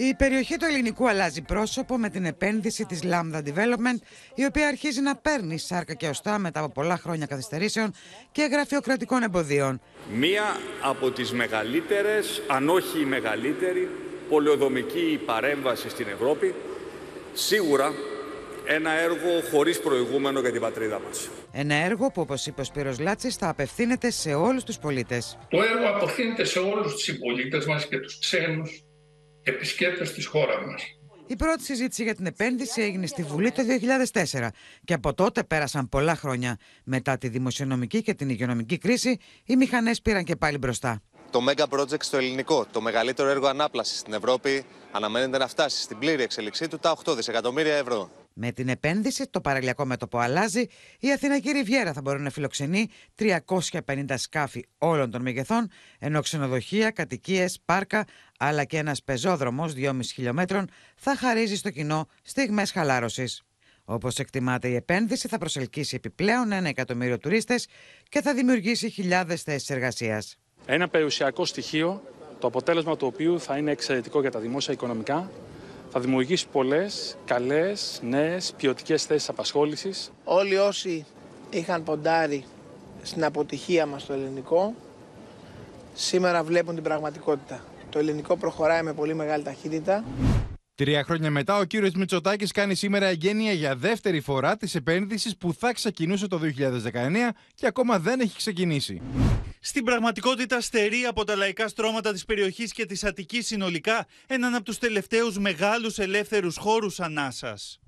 Η περιοχή του ελληνικού αλλάζει πρόσωπο με την επένδυση της Lambda Development, η οποία αρχίζει να παίρνει σάρκα και οστά μετά από πολλά χρόνια καθυστερήσεων και γραφειοκρατικών εμποδίων. Μία από τις μεγαλύτερες, αν όχι η μεγαλύτερη, πολεοδομική παρέμβαση στην Ευρώπη, σίγουρα ένα έργο χωρίς προηγούμενο για την πατρίδα μας. Ένα έργο που, όπως είπε ο Σπύρος Λάτσης, θα απευθύνεται σε όλους τους πολίτες. Το έργο απευθύνεται σε όλους τους συμπολίτες μας και τους ξένους της χώρας μας. Η πρώτη συζήτηση για την επένδυση έγινε στη Βουλή το 2004 και από τότε πέρασαν πολλά χρόνια. Μετά τη δημοσιονομική και την υγειονομική κρίση, οι μηχανές πήραν και πάλι μπροστά. Το Mega Project στο ελληνικό, το μεγαλύτερο έργο ανάπλασης στην Ευρώπη, αναμένεται να φτάσει στην πλήρη εξέλιξή του τα 8 δισεκατομμύρια ευρώ. Με την επένδυση, το παραλιακό μέτωπο αλλάζει. Η Αθήνα και η Ριβιέρα θα μπορούν να φιλοξενεί 350 σκάφη όλων των μεγεθών, ενώ ξενοδοχεία, κατοικίες, πάρκα αλλά και ένας πεζόδρομος 2,5 χιλιόμετρων θα χαρίζει στο κοινό στιγμές χαλάρωσης. Όπως εκτιμάται, η επένδυση θα προσελκύσει επιπλέον ένα εκατομμύριο τουρίστες και θα δημιουργήσει χιλιάδες θέσεις εργασίας. Ένα περιουσιακό στοιχείο, το αποτέλεσμα του οποίου θα είναι εξαιρετικό για τα δημόσια οικονομικά θα δημιουργήσει πολλές καλές, νέες, ποιοτικές θέσεις απασχόλησης. Όλοι όσοι είχαν ποντάρει στην αποτυχία μας το ελληνικό, σήμερα βλέπουν την πραγματικότητα. Το ελληνικό προχωράει με πολύ μεγάλη ταχύτητα. Τρία χρόνια μετά, ο κύριος Μητσοτάκης κάνει σήμερα εγγένεια για δεύτερη φορά της επένδυσης που θα ξεκινούσε το 2019 και ακόμα δεν έχει ξεκινήσει. Στην πραγματικότητα στερεί από τα λαϊκά στρώματα της περιοχής και της Αττικής συνολικά έναν από τους τελευταίους μεγάλους ελεύθερους χώρους ανάσας.